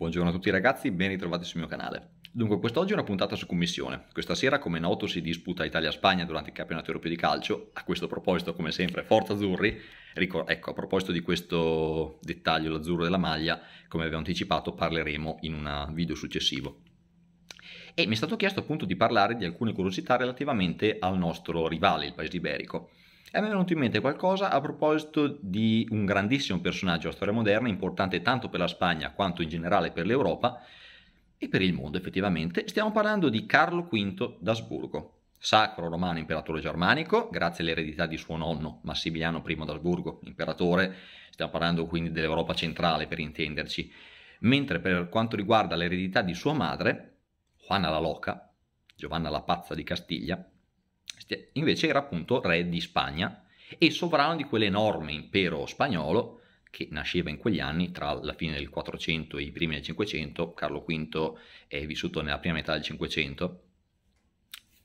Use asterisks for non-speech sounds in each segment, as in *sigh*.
Buongiorno a tutti ragazzi, ben ritrovati sul mio canale. Dunque, quest'oggi è una puntata su commissione. Questa sera, come noto, si disputa Italia-Spagna durante il campionato europeo di calcio. A questo proposito, come sempre, forza azzurri. Ricor- ecco, a proposito di questo dettaglio, l'azzurro della maglia, come avevo anticipato, parleremo in un video successivo. E mi è stato chiesto appunto di parlare di alcune curiosità relativamente al nostro rivale, il paese iberico. E a è venuto in mente qualcosa a proposito di un grandissimo personaggio della storia moderna, importante tanto per la Spagna quanto in generale per l'Europa e per il mondo effettivamente. Stiamo parlando di Carlo V d'Asburgo, sacro romano imperatore germanico, grazie all'eredità di suo nonno Massimiliano I d'Asburgo, imperatore, stiamo parlando quindi dell'Europa centrale per intenderci, mentre per quanto riguarda l'eredità di sua madre, Juana la Loca, Giovanna la Pazza di Castiglia, invece era appunto re di Spagna e sovrano di quell'enorme impero spagnolo che nasceva in quegli anni tra la fine del 400 e i primi del 500, Carlo V è vissuto nella prima metà del 500,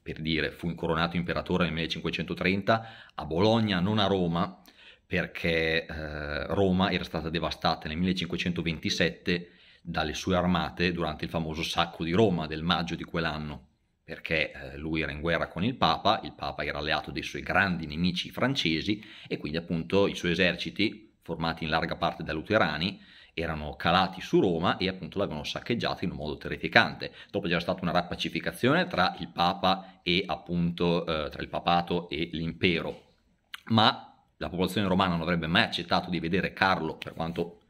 per dire fu incoronato imperatore nel 1530 a Bologna, non a Roma, perché eh, Roma era stata devastata nel 1527 dalle sue armate durante il famoso sacco di Roma del maggio di quell'anno perché eh, lui era in guerra con il Papa, il Papa era alleato dei suoi grandi nemici francesi e quindi appunto i suoi eserciti, formati in larga parte da luterani, erano calati su Roma e appunto l'avevano saccheggiato in un modo terrificante. Dopo c'era stata una rappacificazione tra il Papa e appunto eh, tra il papato e l'impero, ma la popolazione romana non avrebbe mai accettato di vedere Carlo, per quanto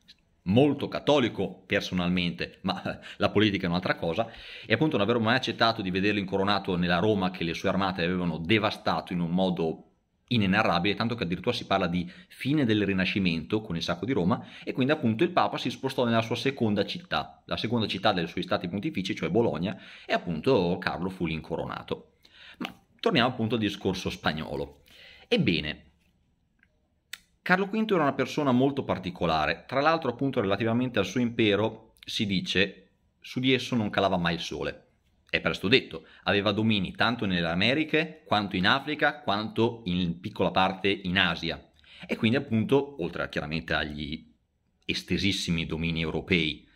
molto cattolico personalmente, ma *laughs* la politica è un'altra cosa, e appunto non avrebbero mai accettato di vederlo incoronato nella Roma che le sue armate avevano devastato in un modo inenarrabile, tanto che addirittura si parla di fine del Rinascimento con il sacco di Roma, e quindi appunto il Papa si spostò nella sua seconda città, la seconda città dei suoi stati pontifici, cioè Bologna, e appunto Carlo fu l'incoronato. Ma torniamo appunto al discorso spagnolo. Ebbene, Carlo V era una persona molto particolare, tra l'altro appunto relativamente al suo impero si dice su di esso non calava mai il sole. È presto detto, aveva domini tanto nelle Americhe quanto in Africa quanto in piccola parte in Asia e quindi appunto oltre chiaramente agli estesissimi domini europei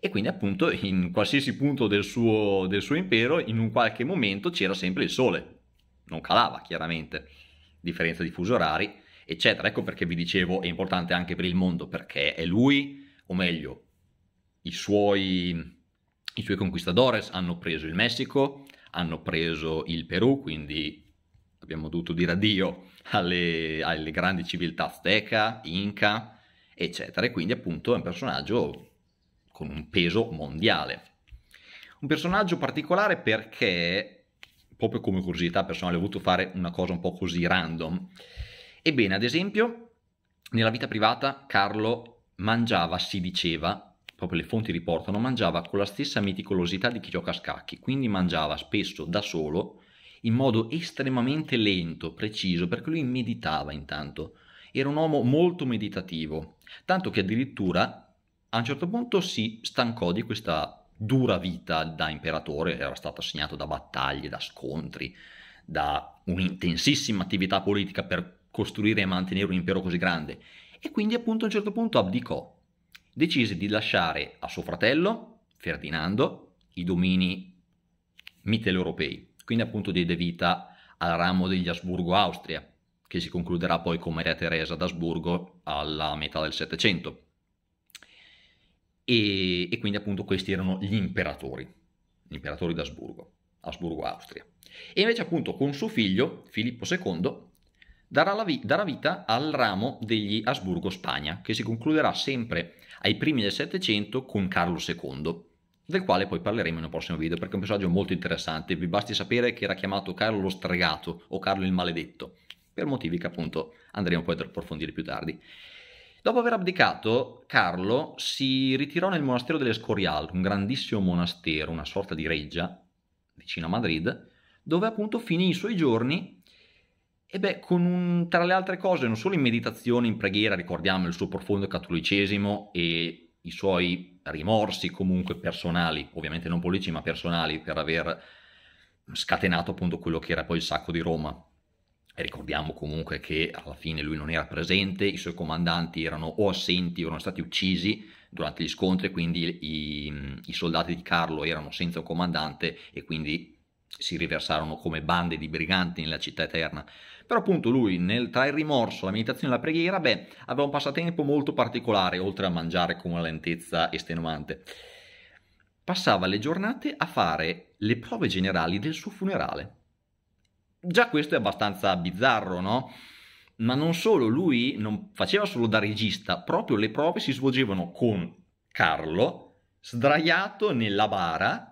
e quindi appunto in qualsiasi punto del suo, del suo impero in un qualche momento c'era sempre il sole, non calava chiaramente, differenza di fusi orari eccetera. Ecco perché vi dicevo è importante anche per il mondo, perché è lui, o meglio, i suoi, i suoi conquistadores hanno preso il Messico, hanno preso il Perù, quindi abbiamo dovuto dire addio alle, alle grandi civiltà azteca, inca, eccetera. E quindi appunto è un personaggio con un peso mondiale. Un personaggio particolare perché, proprio come curiosità personale, ho voluto fare una cosa un po' così random, Ebbene, ad esempio, nella vita privata Carlo mangiava, si diceva, proprio le fonti riportano, mangiava con la stessa meticolosità di chi gioca a scacchi, quindi mangiava spesso da solo, in modo estremamente lento, preciso, perché lui meditava intanto. Era un uomo molto meditativo, tanto che addirittura a un certo punto si stancò di questa dura vita da imperatore, era stato segnato da battaglie, da scontri, da un'intensissima attività politica per costruire e mantenere un impero così grande. E quindi appunto a un certo punto abdicò. Decise di lasciare a suo fratello, Ferdinando, i domini mitteleuropei, quindi appunto diede vita al ramo degli Asburgo-Austria, che si concluderà poi con Maria Teresa d'Asburgo alla metà del Settecento. E, quindi appunto questi erano gli imperatori, gli imperatori d'Asburgo, Asburgo-Austria. E invece appunto con suo figlio, Filippo II, darà, la vi- darà vita al ramo degli Asburgo-Spagna, che si concluderà sempre ai primi del Settecento con Carlo II, del quale poi parleremo in un prossimo video perché è un personaggio molto interessante. Vi basti sapere che era chiamato Carlo lo Stregato o Carlo il Maledetto, per motivi che appunto andremo poi ad approfondire più tardi. Dopo aver abdicato, Carlo si ritirò nel monastero delle Scorial, un grandissimo monastero, una sorta di reggia vicino a Madrid, dove appunto finì i suoi giorni e beh, un, tra le altre cose, non solo in meditazione, in preghiera, ricordiamo il suo profondo cattolicesimo e i suoi rimorsi comunque personali, ovviamente non politici ma personali, per aver scatenato appunto quello che era poi il sacco di Roma. E ricordiamo comunque che alla fine lui non era presente, i suoi comandanti erano o assenti o erano stati uccisi durante gli scontri, quindi i, i soldati di Carlo erano senza un comandante e quindi si riversarono come bande di briganti nella città eterna. Però appunto lui nel, tra il rimorso, la meditazione e la preghiera, beh, aveva un passatempo molto particolare, oltre a mangiare con una lentezza estenuante. Passava le giornate a fare le prove generali del suo funerale. Già questo è abbastanza bizzarro, no? Ma non solo, lui non faceva solo da regista, proprio le prove si svolgevano con Carlo, sdraiato nella bara,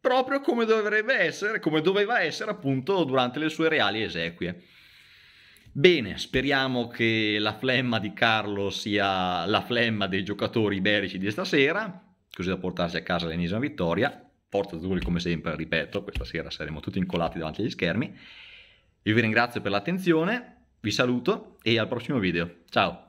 proprio come dovrebbe essere, come doveva essere appunto durante le sue reali esequie. Bene, speriamo che la flemma di Carlo sia la flemma dei giocatori iberici di stasera, così da portarsi a casa l'ennesima vittoria. Forza Azzurri come sempre, ripeto, questa sera saremo tutti incolati davanti agli schermi. Io vi ringrazio per l'attenzione, vi saluto e al prossimo video. Ciao!